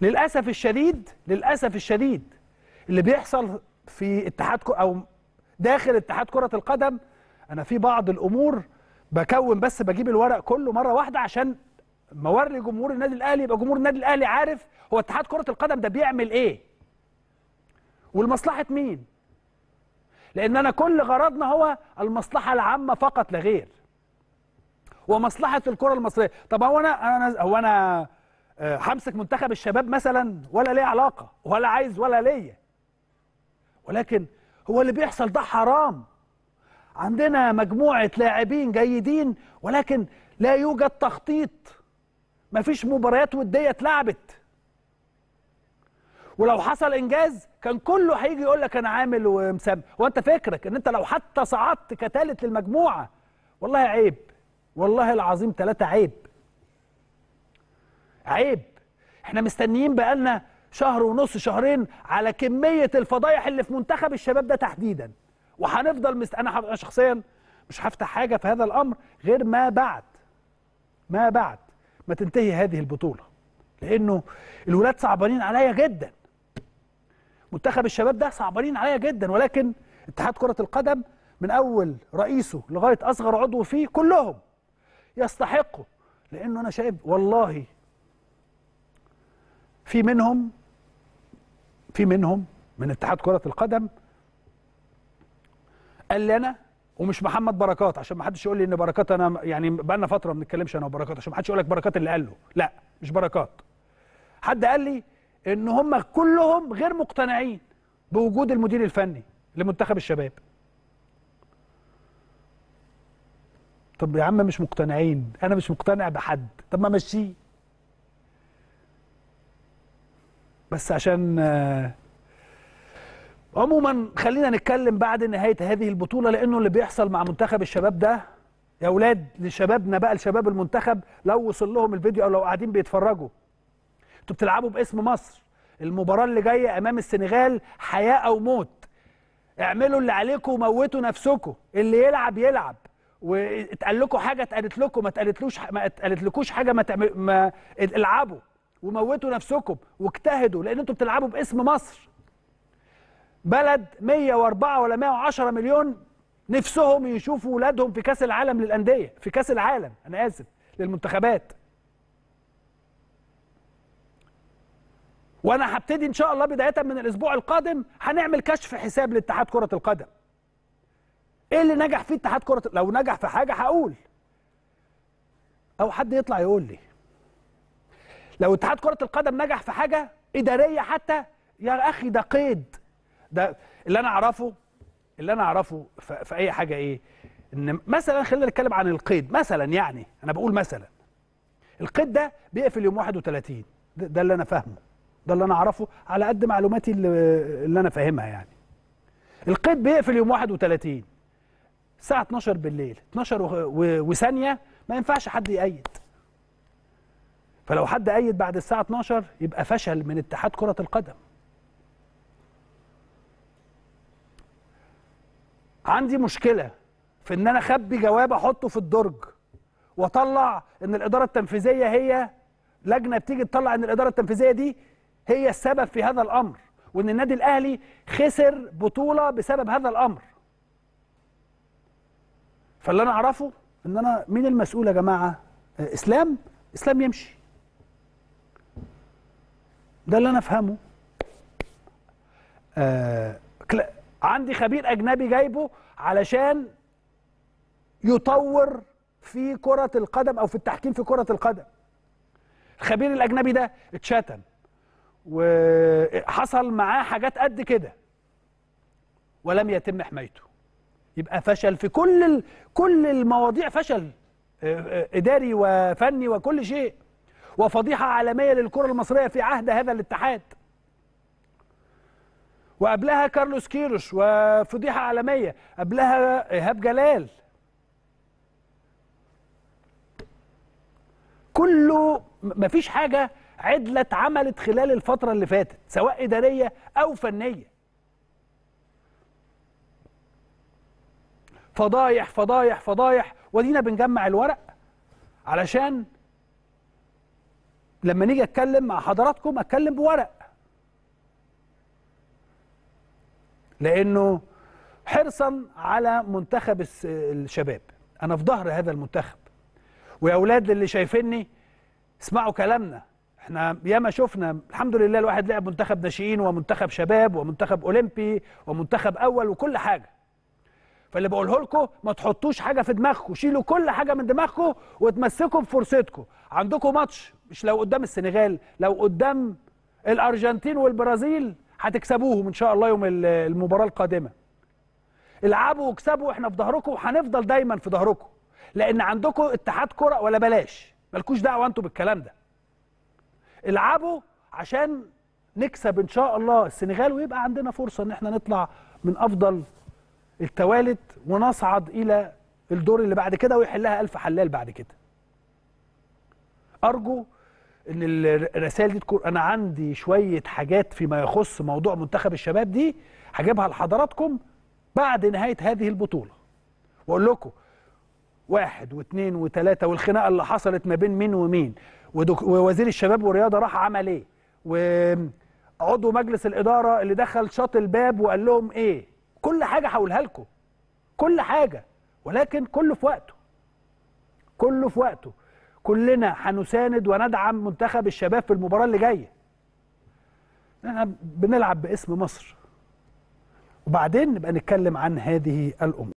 للأسف الشديد للأسف الشديد اللي بيحصل في اتحاد أو داخل اتحاد كرة القدم أنا في بعض الأمور بكون بس بجيب الورق كله مرة واحدة عشان موري جمهور النادي الأهلي يبقى جمهور النادي الأهلي عارف هو اتحاد كرة القدم ده بيعمل إيه والمصلحة مين لأن أنا كل غرضنا هو المصلحة العامة فقط لا غير ومصلحة الكرة المصرية طب هو أنا أنا هو أنا همسك آه، منتخب الشباب مثلا ولا ليه علاقه ولا عايز ولا ليا ولكن هو اللي بيحصل ده حرام عندنا مجموعه لاعبين جيدين ولكن لا يوجد تخطيط مفيش مباريات وديه اتلعبت ولو حصل انجاز كان كله هيجي يقول لك انا عامل ومسمي هو انت فكرك ان انت لو حتى صعدت كثالث للمجموعه والله عيب والله العظيم ثلاثه عيب عيب احنا مستنيين بقالنا شهر ونص شهرين على كمية الفضايح اللي في منتخب الشباب ده تحديدا وهنفضل مست... انا شخصيا مش هفتح حاجة في هذا الامر غير ما بعد ما بعد ما تنتهي هذه البطولة لانه الولاد صعبانين عليا جدا منتخب الشباب ده صعبانين عليا جدا ولكن اتحاد كرة القدم من اول رئيسه لغاية اصغر عضو فيه كلهم يستحقوا لانه انا شايف والله في منهم في منهم من اتحاد كرة القدم قال لي انا ومش محمد بركات عشان ما حدش يقول لي ان بركات انا يعني بقى لنا فتره ما بنتكلمش انا وبركات عشان ما حدش يقول لك بركات اللي قال له لا مش بركات حد قال لي ان هم كلهم غير مقتنعين بوجود المدير الفني لمنتخب الشباب طب يا عم مش مقتنعين انا مش مقتنع بحد طب ما مشيه بس عشان آه، عموما خلينا نتكلم بعد نهايه هذه البطوله لانه اللي بيحصل مع منتخب الشباب ده يا اولاد لشبابنا بقى لشباب المنتخب لو وصل لهم الفيديو او لو قاعدين بيتفرجوا انتوا بتلعبوا باسم مصر المباراه اللي جايه امام السنغال حياه او موت اعملوا اللي عليكم وموتوا نفسكم اللي يلعب يلعب واتقال لكم حاجه اتقالت لكم ما اتقالتلوش ما اتقالتلكوش حاجه ما, تعمل ما العبوا وموتوا نفسكم واجتهدوا لان انتوا بتلعبوا باسم مصر بلد 104 ولا 110 مليون نفسهم يشوفوا ولادهم في كاس العالم للانديه في كاس العالم انا اسف للمنتخبات وانا هبتدي ان شاء الله بدايه من الاسبوع القادم هنعمل كشف حساب لاتحاد كره القدم ايه اللي نجح فيه اتحاد كره لو نجح في حاجه هقول او حد يطلع يقول لي لو اتحاد كره القدم نجح في حاجه اداريه حتى يا اخي ده قيد ده اللي انا اعرفه اللي انا اعرفه في اي حاجه ايه ان مثلا خلينا نتكلم عن القيد مثلا يعني انا بقول مثلا القيد ده بيقفل يوم 31 ده, ده اللي انا فاهمه ده اللي انا اعرفه على قد معلوماتي اللي, اللي انا فاهمها يعني القيد بيقفل يوم 31 الساعه 12 بالليل 12 وثانيه ما ينفعش حد يقيد فلو حد أيد بعد الساعة 12 يبقى فشل من اتحاد كرة القدم عندي مشكلة في إن أنا أخبي جواب أحطه في الدرج وأطلع إن الإدارة التنفيذية هي لجنة بتيجي تطلع إن الإدارة التنفيذية دي هي السبب في هذا الأمر وإن النادي الأهلي خسر بطولة بسبب هذا الأمر فاللي أنا أعرفه إن أنا مين المسؤول يا جماعة آه، إسلام إسلام يمشي ده اللي انا افهمه آه عندي خبير اجنبي جايبه علشان يطور في كرة القدم او في التحكيم في كرة القدم الخبير الاجنبي ده اتشتم وحصل معاه حاجات قد كده ولم يتم حمايته يبقى فشل في كل كل المواضيع فشل آه، آه، اداري وفني وكل شيء وفضيحة عالمية للكرة المصرية في عهد هذا الاتحاد وقبلها كارلوس كيروش وفضيحة عالمية قبلها إيهاب جلال كله مفيش حاجة عدلة اتعملت خلال الفترة اللي فاتت سواء إدارية أو فنية فضايح فضايح فضايح ودينا بنجمع الورق علشان لما نيجي اتكلم مع حضراتكم اتكلم بورق لانه حرصا على منتخب الشباب انا في ظهر هذا المنتخب ويا اولاد اللي شايفيني اسمعوا كلامنا احنا ياما شفنا الحمد لله الواحد لعب منتخب ناشئين ومنتخب شباب ومنتخب اولمبي ومنتخب اول وكل حاجه فاللي بقوله لكم ما تحطوش حاجه في دماغكم شيلوا كل حاجه من دماغكم وتمسكوا بفرصتكم عندكم ماتش مش لو قدام السنغال لو قدام الارجنتين والبرازيل هتكسبوهم ان شاء الله يوم المباراه القادمه العبوا واكسبوا احنا في ظهركم وهنفضل دايما في ظهركم لان عندكم اتحاد كره ولا بلاش مالكوش دعوه انتوا بالكلام ده العبوا عشان نكسب ان شاء الله السنغال ويبقى عندنا فرصه ان احنا نطلع من افضل التوالد ونصعد إلى الدور اللي بعد كده ويحلها ألف حلال بعد كده أرجو ان الرسائل دي تكون انا عندي شويه حاجات فيما يخص موضوع منتخب الشباب دي هجيبها لحضراتكم بعد نهايه هذه البطوله واقول لكم واحد واثنين وثلاثه والخناقه اللي حصلت ما بين مين ومين ووزير الشباب والرياضه راح عمل ايه وعضو مجلس الاداره اللي دخل شاط الباب وقال لهم ايه كل حاجه هقولها لكم كل حاجه ولكن كله في وقته كله في وقته كلنا هنساند وندعم منتخب الشباب في المباراه اللي جايه احنا بنلعب باسم مصر وبعدين نبقى نتكلم عن هذه الامور